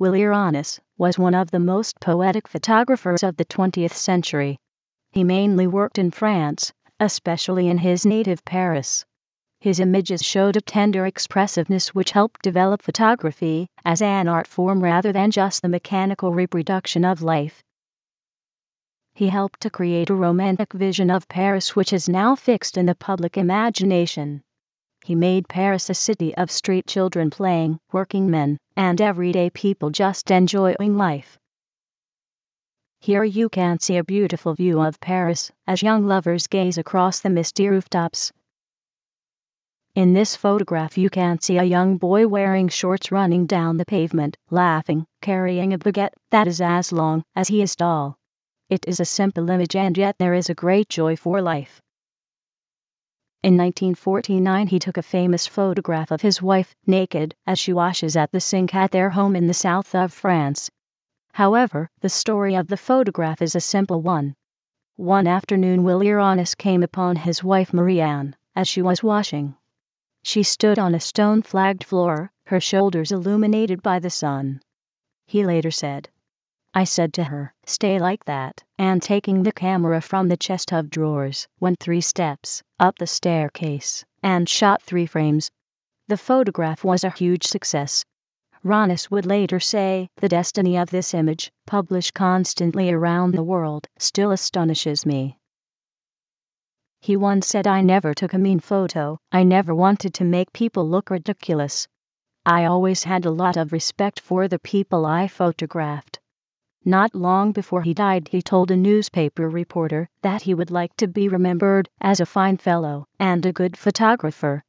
Willie Iranis, was one of the most poetic photographers of the 20th century. He mainly worked in France, especially in his native Paris. His images showed a tender expressiveness which helped develop photography as an art form rather than just the mechanical reproduction of life. He helped to create a romantic vision of Paris which is now fixed in the public imagination. He made Paris a city of street children playing, working men, and everyday people just enjoying life. Here you can see a beautiful view of Paris as young lovers gaze across the misty rooftops. In this photograph, you can see a young boy wearing shorts running down the pavement, laughing, carrying a baguette that is as long as he is tall. It is a simple image, and yet there is a great joy for life. In 1949, he took a famous photograph of his wife, naked, as she washes at the sink at their home in the south of France. However, the story of the photograph is a simple one. One afternoon, Willie Iranis came upon his wife Marie Anne as she was washing. She stood on a stone flagged floor, her shoulders illuminated by the sun. He later said, I said to her, Stay like that, and taking the camera from the chest of drawers, went three steps up the staircase and shot three frames. The photograph was a huge success. Ronis would later say, The destiny of this image, published constantly around the world, still astonishes me. He once said, I never took a mean photo, I never wanted to make people look ridiculous. I always had a lot of respect for the people I photographed. Not long before he died, he told a newspaper reporter that he would like to be remembered as a fine fellow and a good photographer.